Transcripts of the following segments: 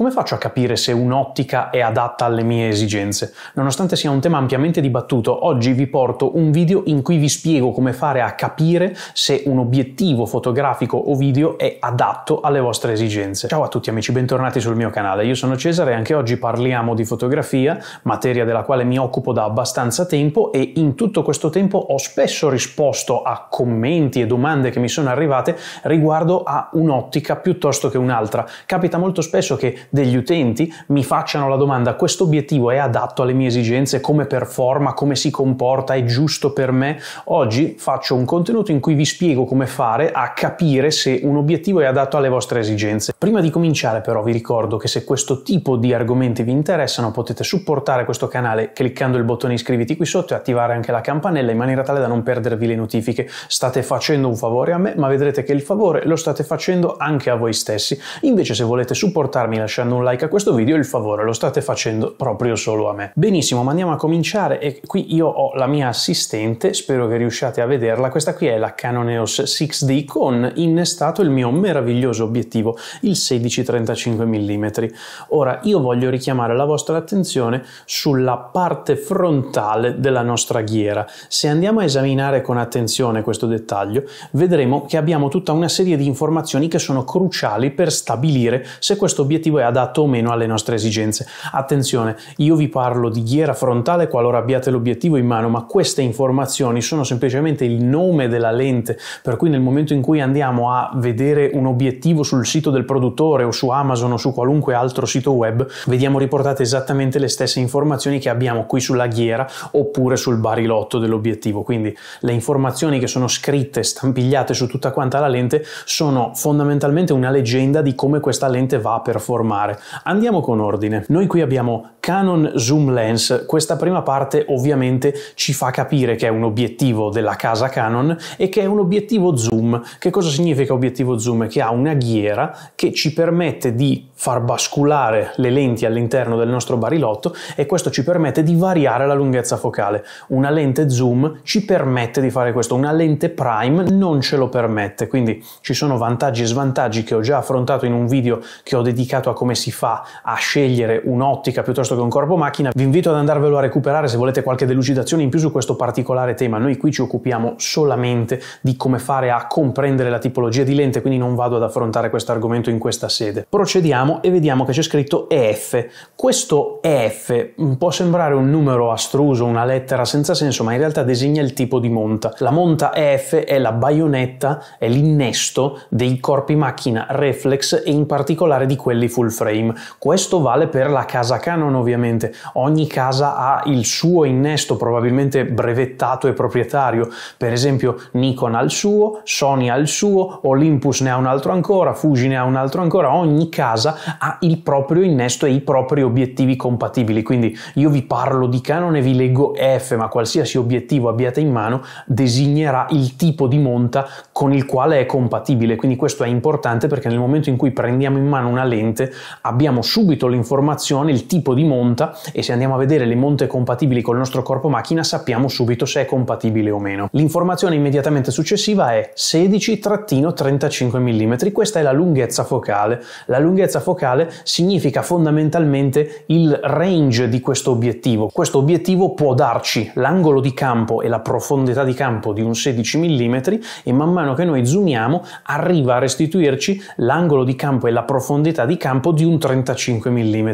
Come faccio a capire se un'ottica è adatta alle mie esigenze? Nonostante sia un tema ampiamente dibattuto, oggi vi porto un video in cui vi spiego come fare a capire se un obiettivo fotografico o video è adatto alle vostre esigenze. Ciao a tutti amici, bentornati sul mio canale. Io sono Cesare e anche oggi parliamo di fotografia, materia della quale mi occupo da abbastanza tempo e in tutto questo tempo ho spesso risposto a commenti e domande che mi sono arrivate riguardo a un'ottica piuttosto che un'altra. Capita molto spesso che degli utenti mi facciano la domanda questo obiettivo è adatto alle mie esigenze, come performa, come si comporta, è giusto per me? Oggi faccio un contenuto in cui vi spiego come fare a capire se un obiettivo è adatto alle vostre esigenze. Prima di cominciare però vi ricordo che se questo tipo di argomenti vi interessano potete supportare questo canale cliccando il bottone iscriviti qui sotto e attivare anche la campanella in maniera tale da non perdervi le notifiche. State facendo un favore a me ma vedrete che il favore lo state facendo anche a voi stessi. Invece se volete supportarmi lasciate lasciando un like a questo video, il favore lo state facendo proprio solo a me. Benissimo, ma andiamo a cominciare e qui io ho la mia assistente, spero che riusciate a vederla. Questa qui è la Canon EOS 6D con innestato il mio meraviglioso obiettivo, il 16-35 mm. Ora io voglio richiamare la vostra attenzione sulla parte frontale della nostra ghiera. Se andiamo a esaminare con attenzione questo dettaglio, vedremo che abbiamo tutta una serie di informazioni che sono cruciali per stabilire se questo obiettivo è è adatto o meno alle nostre esigenze. Attenzione, io vi parlo di ghiera frontale qualora abbiate l'obiettivo in mano, ma queste informazioni sono semplicemente il nome della lente, per cui nel momento in cui andiamo a vedere un obiettivo sul sito del produttore o su Amazon o su qualunque altro sito web, vediamo riportate esattamente le stesse informazioni che abbiamo qui sulla ghiera oppure sul barilotto dell'obiettivo. Quindi le informazioni che sono scritte, stampigliate su tutta quanta la lente sono fondamentalmente una leggenda di come questa lente va a performare informare. Andiamo con ordine. Noi qui abbiamo Canon Zoom Lens, questa prima parte ovviamente ci fa capire che è un obiettivo della casa Canon e che è un obiettivo zoom. Che cosa significa obiettivo zoom? Che ha una ghiera che ci permette di far basculare le lenti all'interno del nostro barilotto e questo ci permette di variare la lunghezza focale. Una lente zoom ci permette di fare questo, una lente prime non ce lo permette, quindi ci sono vantaggi e svantaggi che ho già affrontato in un video che ho dedicato a come si fa a scegliere un'ottica piuttosto che un corpo macchina, vi invito ad andarvelo a recuperare se volete qualche delucidazione in più su questo particolare tema. Noi qui ci occupiamo solamente di come fare a comprendere la tipologia di lente, quindi non vado ad affrontare questo argomento in questa sede. Procediamo e vediamo che c'è scritto EF. Questo EF può sembrare un numero astruso, una lettera senza senso, ma in realtà designa il tipo di monta. La monta EF è la baionetta, è l'innesto dei corpi macchina reflex e in particolare di quelli full frame. Questo vale per la casa Canon ovviamente, ogni casa ha il suo innesto probabilmente brevettato e proprietario, per esempio Nikon ha il suo, Sony ha il suo, Olympus ne ha un altro ancora, Fuji ne ha un altro ancora, ogni casa ha il proprio innesto e i propri obiettivi compatibili, quindi io vi parlo di Canon e vi leggo F, ma qualsiasi obiettivo abbiate in mano designerà il tipo di monta con il quale è compatibile, quindi questo è importante perché nel momento in cui prendiamo in mano una lente abbiamo subito l'informazione, il tipo di monta e se andiamo a vedere le monte compatibili col nostro corpo macchina sappiamo subito se è compatibile o meno. L'informazione immediatamente successiva è 16-35 mm, questa è la lunghezza focale. La lunghezza focale significa fondamentalmente il range di questo obiettivo. Questo obiettivo può darci l'angolo di campo e la profondità di campo di un 16 mm e man mano che noi zoomiamo arriva a restituirci l'angolo di campo e la profondità di campo tempo di un 35 mm.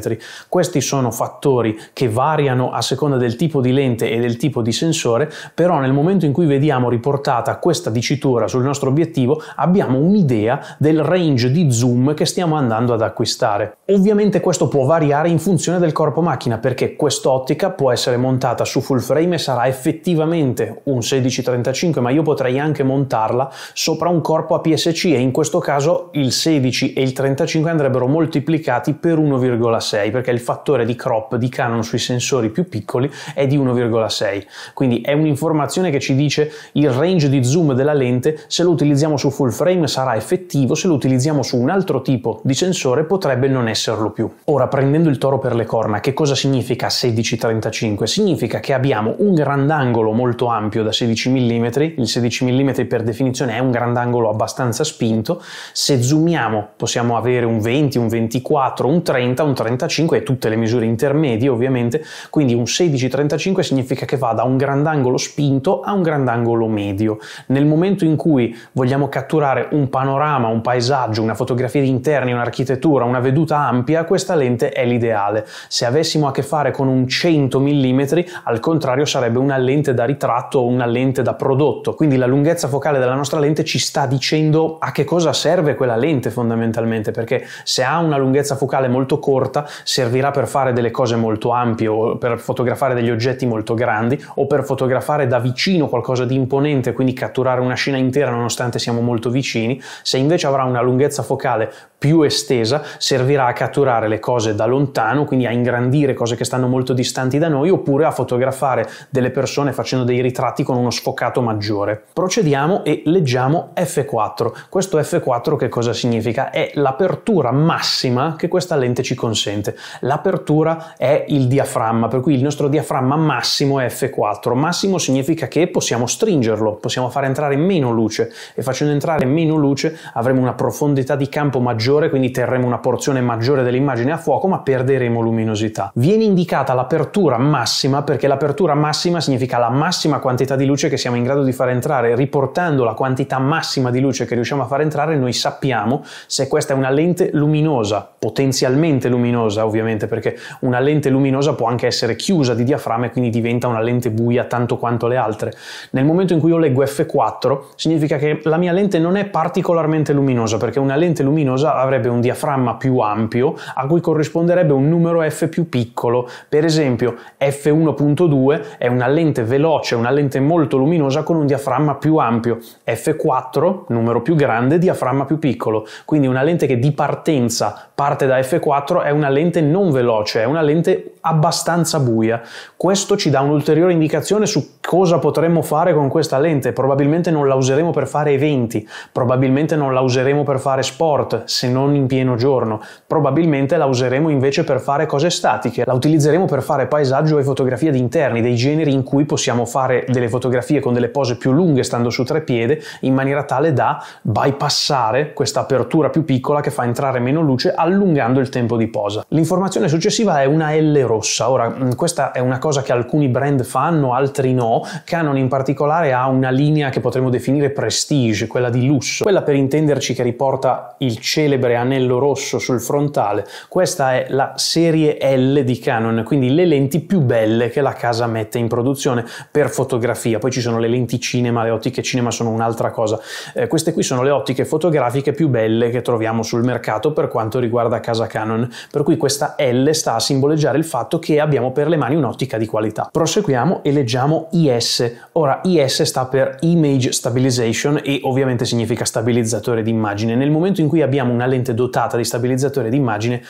Questi sono fattori che variano a seconda del tipo di lente e del tipo di sensore, però nel momento in cui vediamo riportata questa dicitura sul nostro obiettivo abbiamo un'idea del range di zoom che stiamo andando ad acquistare. Ovviamente questo può variare in funzione del corpo macchina perché quest'ottica può essere montata su full frame e sarà effettivamente un 1635 ma io potrei anche montarla sopra un corpo a PSC e in questo caso il 16 e il 35 andrebbero molto, moltiplicati per 1,6 perché il fattore di crop di Canon sui sensori più piccoli è di 1,6 quindi è un'informazione che ci dice il range di zoom della lente se lo utilizziamo su full frame sarà effettivo se lo utilizziamo su un altro tipo di sensore potrebbe non esserlo più ora prendendo il toro per le corna che cosa significa 1635 significa che abbiamo un grandangolo molto ampio da 16 mm il 16 mm per definizione è un grandangolo abbastanza spinto se zoomiamo possiamo avere un 20 un 20 24, un 30, un 35 e tutte le misure intermedie ovviamente, quindi un 16-35 significa che va da un grandangolo spinto a un grandangolo medio. Nel momento in cui vogliamo catturare un panorama, un paesaggio, una fotografia di interni, un'architettura, una veduta ampia, questa lente è l'ideale. Se avessimo a che fare con un 100 mm, al contrario sarebbe una lente da ritratto o una lente da prodotto, quindi la lunghezza focale della nostra lente ci sta dicendo a che cosa serve quella lente fondamentalmente, perché se ha una una lunghezza focale molto corta servirà per fare delle cose molto ampie o per fotografare degli oggetti molto grandi o per fotografare da vicino qualcosa di imponente, quindi catturare una scena intera nonostante siamo molto vicini. Se invece avrà una lunghezza focale più estesa, servirà a catturare le cose da lontano, quindi a ingrandire cose che stanno molto distanti da noi oppure a fotografare delle persone facendo dei ritratti con uno sfocato maggiore. Procediamo e leggiamo F4. Questo F4 che cosa significa? È l'apertura massima massima che questa lente ci consente. L'apertura è il diaframma, per cui il nostro diaframma massimo è F4. Massimo significa che possiamo stringerlo, possiamo far entrare meno luce e facendo entrare meno luce avremo una profondità di campo maggiore, quindi terremo una porzione maggiore dell'immagine a fuoco ma perderemo luminosità. Viene indicata l'apertura massima perché l'apertura massima significa la massima quantità di luce che siamo in grado di far entrare, riportando la quantità massima di luce che riusciamo a far entrare noi sappiamo se questa è una lente luminosa luminosa, potenzialmente luminosa ovviamente, perché una lente luminosa può anche essere chiusa di diaframma e quindi diventa una lente buia tanto quanto le altre. Nel momento in cui io leggo f4 significa che la mia lente non è particolarmente luminosa, perché una lente luminosa avrebbe un diaframma più ampio a cui corrisponderebbe un numero f più piccolo. Per esempio f1.2 è una lente veloce, una lente molto luminosa con un diaframma più ampio, f4 numero più grande, diaframma più piccolo. Quindi una lente che di partenza parte da f4 è una lente non veloce, è una lente abbastanza buia. Questo ci dà un'ulteriore indicazione su cosa potremmo fare con questa lente. Probabilmente non la useremo per fare eventi, probabilmente non la useremo per fare sport, se non in pieno giorno, probabilmente la useremo invece per fare cose statiche, la utilizzeremo per fare paesaggio e fotografia di interni, dei generi in cui possiamo fare delle fotografie con delle pose più lunghe stando su tre piedi in maniera tale da bypassare questa apertura più piccola che fa entrare meno luce allungando il tempo di posa. L'informazione successiva è una L rossa. Ora, mm, questa è una cosa che alcuni brand fanno, altri no. Canon in particolare ha una linea che potremmo definire prestige, quella di lusso, quella per intenderci che riporta il celebre anello rosso sul frontale. Questa è la serie L di Canon, quindi le lenti più belle che la casa mette in produzione per fotografia. Poi ci sono le lenti cinema, le ottiche cinema sono un'altra cosa. Eh, queste qui sono le ottiche fotografiche più belle che troviamo sul mercato per quanto riguarda riguarda casa Canon, per cui questa L sta a simboleggiare il fatto che abbiamo per le mani un'ottica di qualità. Proseguiamo e leggiamo IS. Ora IS sta per Image Stabilization e ovviamente significa stabilizzatore d'immagine. Nel momento in cui abbiamo una lente dotata di stabilizzatore d'immagine, immagine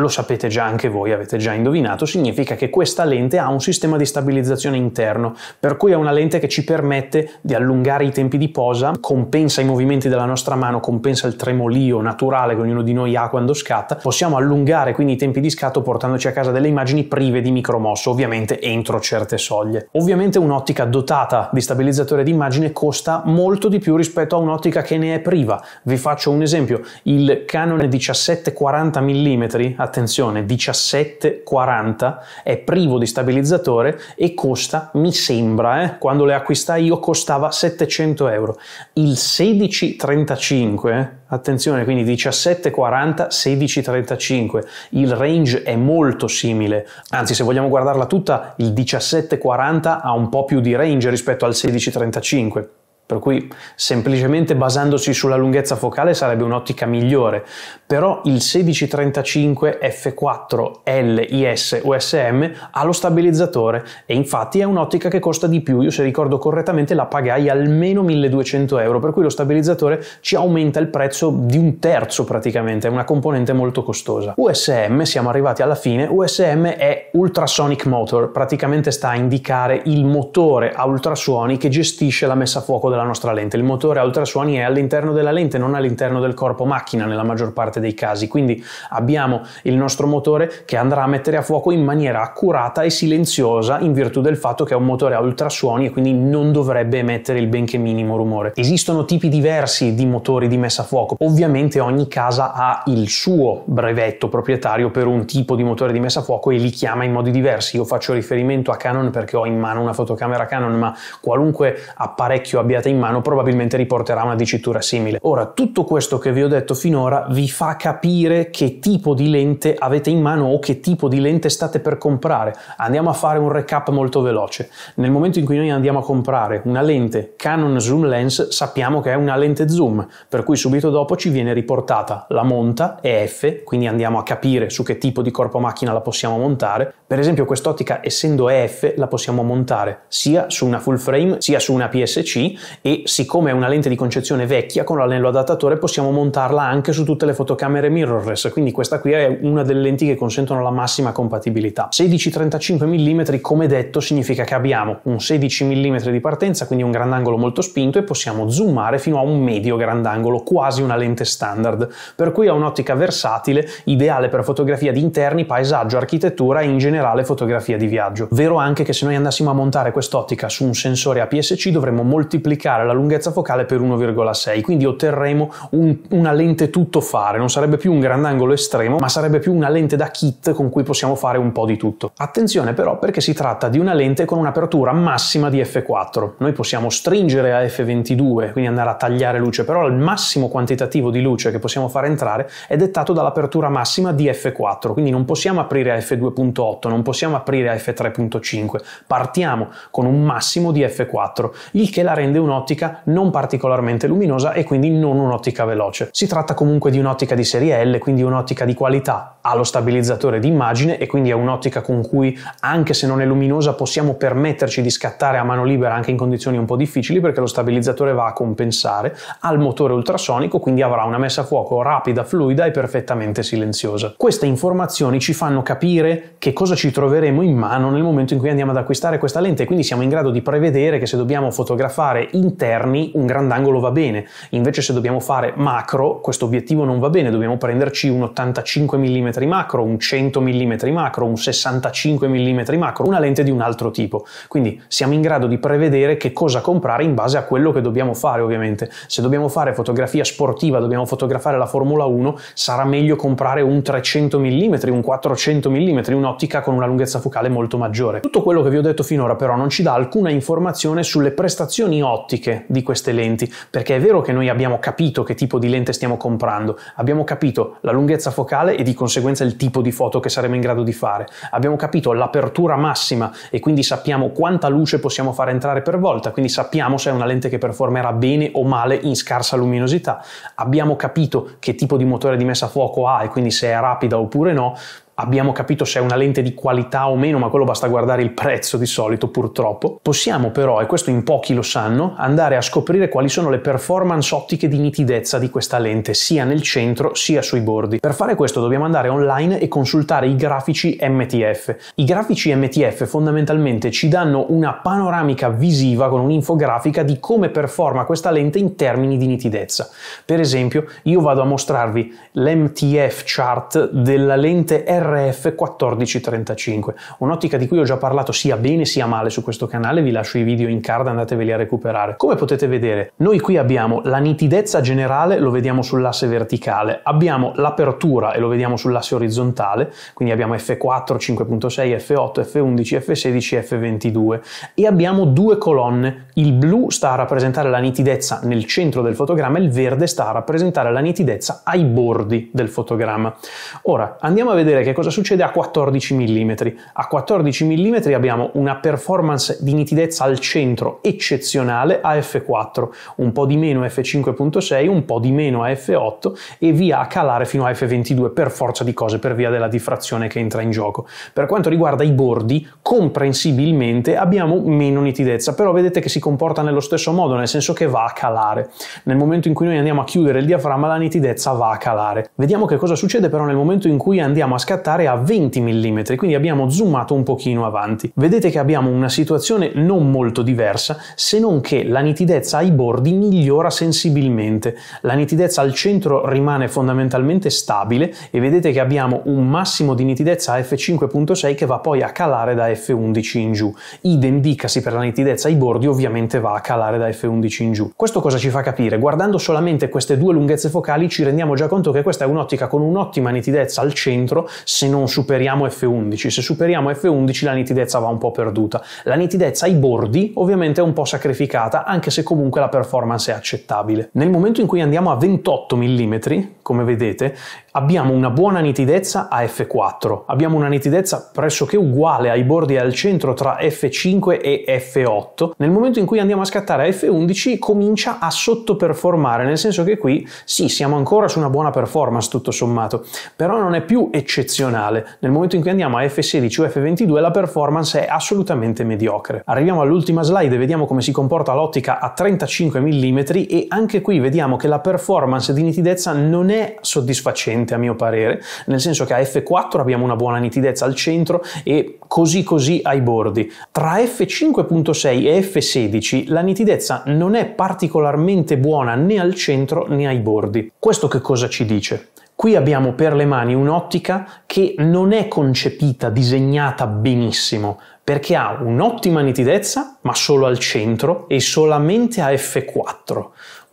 lo sapete già anche voi, avete già indovinato, significa che questa lente ha un sistema di stabilizzazione interno, per cui è una lente che ci permette di allungare i tempi di posa, compensa i movimenti della nostra mano, compensa il tremolio naturale che ognuno di noi ha quando scatta, possiamo allungare quindi i tempi di scatto portandoci a casa delle immagini prive di micromosso, ovviamente entro certe soglie. Ovviamente un'ottica dotata di stabilizzatore di immagine costa molto di più rispetto a un'ottica che ne è priva. Vi faccio un esempio, il Canon 1740 mm attenzione, 17,40, è privo di stabilizzatore e costa, mi sembra, eh, quando le acquistai io costava 700 euro. Il 16,35, eh, attenzione, quindi 17,40, 16,35, il range è molto simile, anzi se vogliamo guardarla tutta, il 17,40 ha un po' più di range rispetto al 16,35. Per cui semplicemente basandosi sulla lunghezza focale sarebbe un'ottica migliore, però il 1635 F4 LIS USM ha lo stabilizzatore e infatti è un'ottica che costa di più, io se ricordo correttamente la pagai almeno 1200 euro, per cui lo stabilizzatore ci aumenta il prezzo di un terzo praticamente, è una componente molto costosa. USM, siamo arrivati alla fine, USM è Ultrasonic Motor, praticamente sta a indicare il motore a ultrasuoni che gestisce la messa a fuoco della della nostra lente. Il motore a ultrasuoni è all'interno della lente, non all'interno del corpo macchina nella maggior parte dei casi, quindi abbiamo il nostro motore che andrà a mettere a fuoco in maniera accurata e silenziosa in virtù del fatto che è un motore a ultrasuoni e quindi non dovrebbe emettere il benché minimo rumore. Esistono tipi diversi di motori di messa a fuoco, ovviamente ogni casa ha il suo brevetto proprietario per un tipo di motore di messa a fuoco e li chiama in modi diversi. Io faccio riferimento a Canon perché ho in mano una fotocamera Canon, ma qualunque apparecchio abbiate prendete in mano probabilmente riporterà una dicitura simile. Ora, tutto questo che vi ho detto finora vi fa capire che tipo di lente avete in mano o che tipo di lente state per comprare. Andiamo a fare un recap molto veloce. Nel momento in cui noi andiamo a comprare una lente Canon Zoom Lens, sappiamo che è una lente zoom, per cui subito dopo ci viene riportata la monta EF, quindi andiamo a capire su che tipo di corpo macchina la possiamo montare. Per esempio quest'ottica essendo EF la possiamo montare sia su una full frame sia su una PSC e siccome è una lente di concezione vecchia con l'anello adattatore possiamo montarla anche su tutte le fotocamere mirrorless, quindi questa qui è una delle lenti che consentono la massima compatibilità. 16-35 mm come detto significa che abbiamo un 16 mm di partenza, quindi un grandangolo molto spinto e possiamo zoomare fino a un medio grandangolo, quasi una lente standard, per cui ha un'ottica versatile ideale per fotografia di interni, paesaggio, architettura e in generale fotografia di viaggio. Vero anche che se noi andassimo a montare quest'ottica su un sensore APS-C dovremmo moltiplicare moltiplicare la lunghezza focale per 1,6, quindi otterremo un, una lente tuttofare, non sarebbe più un grandangolo estremo, ma sarebbe più una lente da kit con cui possiamo fare un po' di tutto. Attenzione però perché si tratta di una lente con un'apertura massima di f4. Noi possiamo stringere a f22, quindi andare a tagliare luce, però il massimo quantitativo di luce che possiamo far entrare è dettato dall'apertura massima di f4, quindi non possiamo aprire a f2.8, non possiamo aprire a f3.5, partiamo con un massimo di f4, il che la rende un'ottima un'ottica non particolarmente luminosa e quindi non un'ottica veloce. Si tratta comunque di un'ottica di serie L, quindi un'ottica di qualità, ha lo stabilizzatore d'immagine e quindi è un'ottica con cui anche se non è luminosa possiamo permetterci di scattare a mano libera anche in condizioni un po' difficili perché lo stabilizzatore va a compensare, al motore ultrasonico, quindi avrà una messa a fuoco rapida, fluida e perfettamente silenziosa. Queste informazioni ci fanno capire che cosa ci troveremo in mano nel momento in cui andiamo ad acquistare questa lente e quindi siamo in grado di prevedere che se dobbiamo fotografare in interni un grandangolo va bene, invece se dobbiamo fare macro questo obiettivo non va bene, dobbiamo prenderci un 85 mm macro, un 100 mm macro, un 65 mm macro, una lente di un altro tipo. Quindi siamo in grado di prevedere che cosa comprare in base a quello che dobbiamo fare ovviamente. Se dobbiamo fare fotografia sportiva, dobbiamo fotografare la Formula 1, sarà meglio comprare un 300 mm, un 400 mm, un'ottica con una lunghezza focale molto maggiore. Tutto quello che vi ho detto finora però non ci dà alcuna informazione sulle prestazioni ottiche ottiche di queste lenti, perché è vero che noi abbiamo capito che tipo di lente stiamo comprando, abbiamo capito la lunghezza focale e di conseguenza il tipo di foto che saremo in grado di fare, abbiamo capito l'apertura massima e quindi sappiamo quanta luce possiamo far entrare per volta, quindi sappiamo se è una lente che performerà bene o male in scarsa luminosità, abbiamo capito che tipo di motore di messa a fuoco ha e quindi se è rapida oppure no, abbiamo capito se è una lente di qualità o meno, ma quello basta guardare il prezzo di solito purtroppo. Possiamo però, e questo in pochi lo sanno, andare a scoprire quali sono le performance ottiche di nitidezza di questa lente, sia nel centro sia sui bordi. Per fare questo dobbiamo andare online e consultare i grafici MTF. I grafici MTF fondamentalmente ci danno una panoramica visiva con un'infografica di come performa questa lente in termini di nitidezza. Per esempio, io vado a mostrarvi l'MTF chart della lente R RF 1435, un'ottica di cui ho già parlato sia bene sia male su questo canale, vi lascio i video in card, andateveli a recuperare. Come potete vedere, noi qui abbiamo la nitidezza generale, lo vediamo sull'asse verticale, abbiamo l'apertura e lo vediamo sull'asse orizzontale, quindi abbiamo F4, 5.6, F8, F11, F16, F22 e abbiamo due colonne, il blu sta a rappresentare la nitidezza nel centro del fotogramma e il verde sta a rappresentare la nitidezza ai bordi del fotogramma. Ora andiamo a vedere che cosa succede a 14 mm? A 14 mm abbiamo una performance di nitidezza al centro eccezionale a f4, un po' di meno a f5.6, un po' di meno a f8 e via a calare fino a f22 per forza di cose, per via della diffrazione che entra in gioco. Per quanto riguarda i bordi, comprensibilmente abbiamo meno nitidezza, però vedete che si comporta nello stesso modo, nel senso che va a calare. Nel momento in cui noi andiamo a chiudere il diaframma la nitidezza va a calare. Vediamo che cosa succede però nel momento in cui andiamo a scattare scattare a 20 mm, quindi abbiamo zoomato un pochino avanti. Vedete che abbiamo una situazione non molto diversa, se non che la nitidezza ai bordi migliora sensibilmente. La nitidezza al centro rimane fondamentalmente stabile e vedete che abbiamo un massimo di nitidezza a f5.6 che va poi a calare da f11 in giù. Idem dicasi per la nitidezza ai bordi, ovviamente va a calare da f11 in giù. Questo cosa ci fa capire? Guardando solamente queste due lunghezze focali ci rendiamo già conto che questa è un'ottica con un'ottima nitidezza al centro, se non superiamo F11. Se superiamo F11 la nitidezza va un po' perduta. La nitidezza ai bordi ovviamente è un po' sacrificata, anche se comunque la performance è accettabile. Nel momento in cui andiamo a 28 mm, come vedete, abbiamo una buona nitidezza a f4, abbiamo una nitidezza pressoché uguale ai bordi al centro tra f5 e f8, nel momento in cui andiamo a scattare a f11 comincia a sottoperformare, nel senso che qui sì, siamo ancora su una buona performance tutto sommato, però non è più eccezionale, nel momento in cui andiamo a f16 o f22 la performance è assolutamente mediocre. Arriviamo all'ultima slide e vediamo come si comporta l'ottica a 35 mm e anche qui vediamo che la performance di nitidezza non è soddisfacente eccellente a mio parere, nel senso che a F4 abbiamo una buona nitidezza al centro e così così ai bordi. Tra F5.6 e F16 la nitidezza non è particolarmente buona né al centro né ai bordi. Questo che cosa ci dice? Qui abbiamo per le mani un'ottica che non è concepita, disegnata benissimo, perché ha un'ottima nitidezza, ma solo al centro e solamente a F4.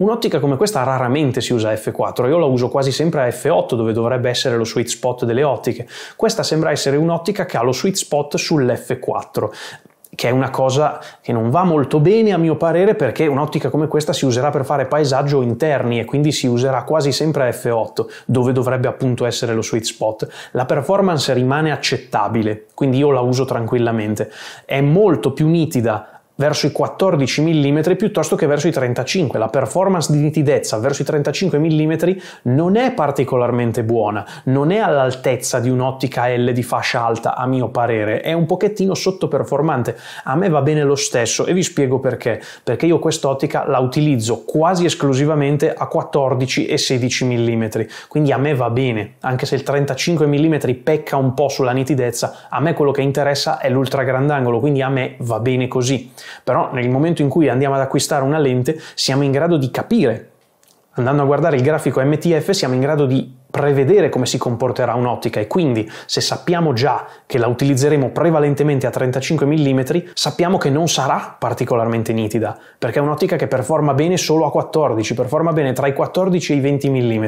Un'ottica come questa raramente si usa a f4, io la uso quasi sempre a f8 dove dovrebbe essere lo sweet spot delle ottiche. Questa sembra essere un'ottica che ha lo sweet spot sull'f4 che è una cosa che non va molto bene a mio parere perché un'ottica come questa si userà per fare paesaggio interni e quindi si userà quasi sempre a f8 dove dovrebbe appunto essere lo sweet spot. La performance rimane accettabile, quindi io la uso tranquillamente. È molto più nitida verso i 14 mm piuttosto che verso i 35. La performance di nitidezza verso i 35 mm non è particolarmente buona, non è all'altezza di un'ottica L di fascia alta, a mio parere, è un pochettino sottoperformante. A me va bene lo stesso e vi spiego perché. Perché io quest'ottica la utilizzo quasi esclusivamente a 14 e 16 mm, quindi a me va bene, anche se il 35 mm pecca un po' sulla nitidezza, a me quello che interessa è l'ultra grandangolo, quindi a me va bene così. Però nel momento in cui andiamo ad acquistare una lente siamo in grado di capire, andando a guardare il grafico MTF siamo in grado di prevedere come si comporterà un'ottica e quindi se sappiamo già che la utilizzeremo prevalentemente a 35 mm, sappiamo che non sarà particolarmente nitida, perché è un'ottica che performa bene solo a 14, performa bene tra i 14 e i 20 mm.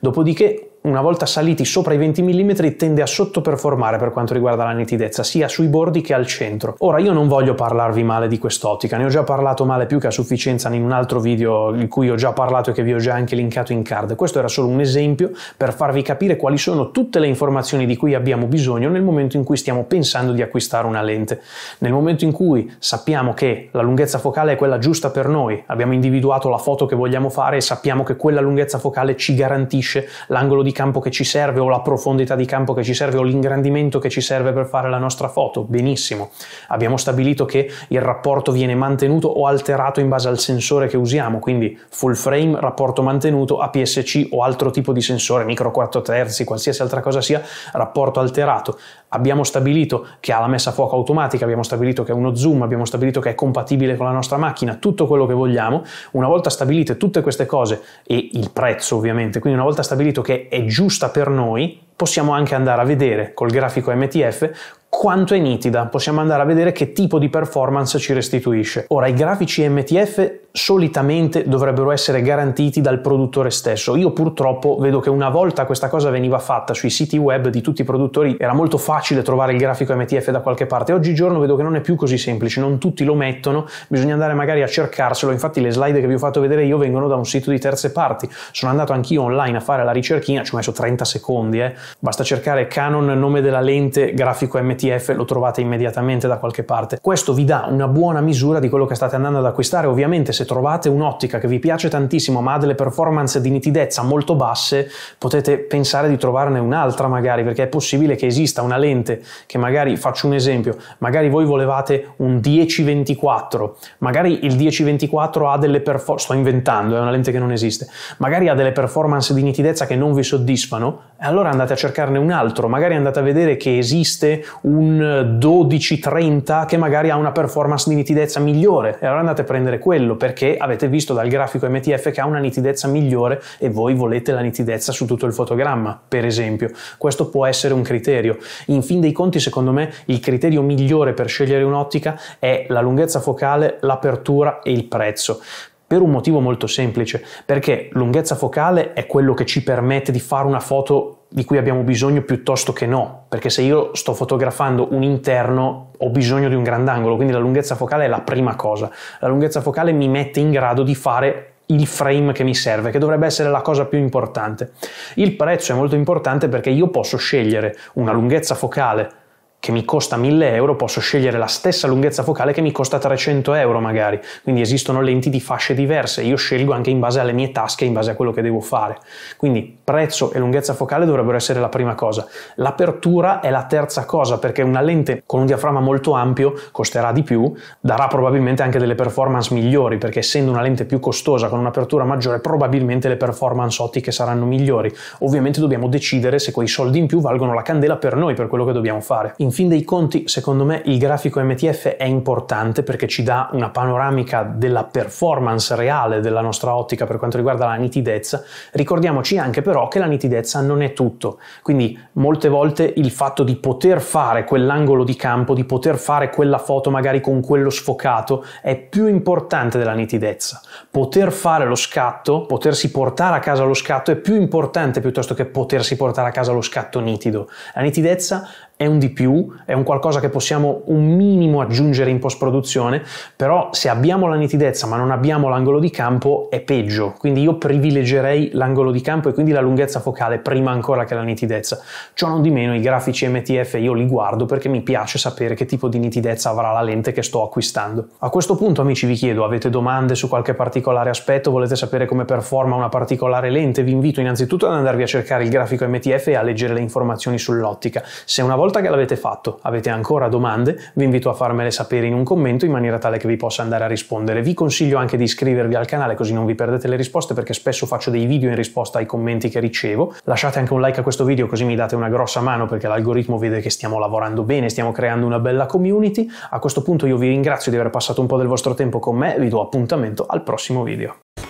Dopodiché una volta saliti sopra i 20 mm tende a sottoperformare per quanto riguarda la nitidezza, sia sui bordi che al centro. Ora io non voglio parlarvi male di quest'ottica, ne ho già parlato male più che a sufficienza in un altro video di cui ho già parlato e che vi ho già anche linkato in card. Questo era solo un esempio per farvi capire quali sono tutte le informazioni di cui abbiamo bisogno nel momento in cui stiamo pensando di acquistare una lente. Nel momento in cui sappiamo che la lunghezza focale è quella giusta per noi, abbiamo individuato la foto che vogliamo fare e sappiamo che quella lunghezza focale ci garantisce l'angolo di di campo che ci serve o la profondità di campo che ci serve o l'ingrandimento che ci serve per fare la nostra foto. Benissimo, abbiamo stabilito che il rapporto viene mantenuto o alterato in base al sensore che usiamo, quindi full frame, rapporto mantenuto, APS-C o altro tipo di sensore, micro 4 terzi, qualsiasi altra cosa sia, rapporto alterato abbiamo stabilito che ha la messa a fuoco automatica, abbiamo stabilito che è uno zoom, abbiamo stabilito che è compatibile con la nostra macchina, tutto quello che vogliamo. Una volta stabilite tutte queste cose e il prezzo ovviamente, quindi una volta stabilito che è giusta per noi, possiamo anche andare a vedere col grafico MTF quanto è nitida, possiamo andare a vedere che tipo di performance ci restituisce. Ora, i grafici MTF solitamente dovrebbero essere garantiti dal produttore stesso. Io purtroppo vedo che una volta questa cosa veniva fatta sui siti web di tutti i produttori era molto facile trovare il grafico MTF da qualche parte. Oggigiorno vedo che non è più così semplice, non tutti lo mettono, bisogna andare magari a cercarselo. Infatti le slide che vi ho fatto vedere io vengono da un sito di terze parti. Sono andato anch'io online a fare la ricerchina, ci ho messo 30 secondi, eh. basta cercare Canon nome della lente grafico MTF, lo trovate immediatamente da qualche parte. Questo vi dà una buona misura di quello che state andando ad acquistare, ovviamente se trovate un'ottica che vi piace tantissimo ma ha delle performance di nitidezza molto basse, potete pensare di trovarne un'altra magari, perché è possibile che esista una lente che magari, faccio un esempio, magari voi volevate un 10-24, magari il 10-24 ha delle performance, sto inventando, è una lente che non esiste, magari ha delle performance di nitidezza che non vi soddisfano, allora andate a cercarne un altro, magari andate a vedere che esiste un 12-30 che magari ha una performance di nitidezza migliore, e allora andate a prendere quello, Per perché avete visto dal grafico MTF che ha una nitidezza migliore e voi volete la nitidezza su tutto il fotogramma, per esempio. Questo può essere un criterio. In fin dei conti, secondo me, il criterio migliore per scegliere un'ottica è la lunghezza focale, l'apertura e il prezzo per un motivo molto semplice, perché lunghezza focale è quello che ci permette di fare una foto di cui abbiamo bisogno piuttosto che no, perché se io sto fotografando un interno ho bisogno di un grandangolo, quindi la lunghezza focale è la prima cosa. La lunghezza focale mi mette in grado di fare il frame che mi serve, che dovrebbe essere la cosa più importante. Il prezzo è molto importante perché io posso scegliere una lunghezza focale che mi costa 1000 euro posso scegliere la stessa lunghezza focale che mi costa 300 euro magari, quindi esistono lenti di fasce diverse, io scelgo anche in base alle mie tasche, in base a quello che devo fare. Quindi prezzo e lunghezza focale dovrebbero essere la prima cosa. L'apertura è la terza cosa perché una lente con un diaframma molto ampio costerà di più, darà probabilmente anche delle performance migliori perché essendo una lente più costosa con un'apertura maggiore probabilmente le performance ottiche saranno migliori. Ovviamente dobbiamo decidere se quei soldi in più valgono la candela per noi, per quello che dobbiamo fare. In in fin dei conti, secondo me, il grafico MTF è importante perché ci dà una panoramica della performance reale della nostra ottica per quanto riguarda la nitidezza. Ricordiamoci anche però che la nitidezza non è tutto, quindi molte volte il fatto di poter fare quell'angolo di campo, di poter fare quella foto magari con quello sfocato, è più importante della nitidezza. Poter fare lo scatto, potersi portare a casa lo scatto è più importante piuttosto che potersi portare a casa lo scatto nitido. La nitidezza è un di più, è un qualcosa che possiamo un minimo aggiungere in post-produzione, però se abbiamo la nitidezza ma non abbiamo l'angolo di campo è peggio, quindi io privilegerei l'angolo di campo e quindi la lunghezza focale prima ancora che la nitidezza. Ciò non di meno i grafici MTF io li guardo perché mi piace sapere che tipo di nitidezza avrà la lente che sto acquistando. A questo punto amici vi chiedo, avete domande su qualche particolare aspetto, volete sapere come performa una particolare lente? Vi invito innanzitutto ad andarvi a cercare il grafico MTF e a leggere le informazioni sull'ottica. Se una volta volta che l'avete fatto avete ancora domande, vi invito a farmele sapere in un commento in maniera tale che vi possa andare a rispondere. Vi consiglio anche di iscrivervi al canale così non vi perdete le risposte perché spesso faccio dei video in risposta ai commenti che ricevo. Lasciate anche un like a questo video così mi date una grossa mano perché l'algoritmo vede che stiamo lavorando bene, stiamo creando una bella community. A questo punto io vi ringrazio di aver passato un po' del vostro tempo con me, vi do appuntamento al prossimo video.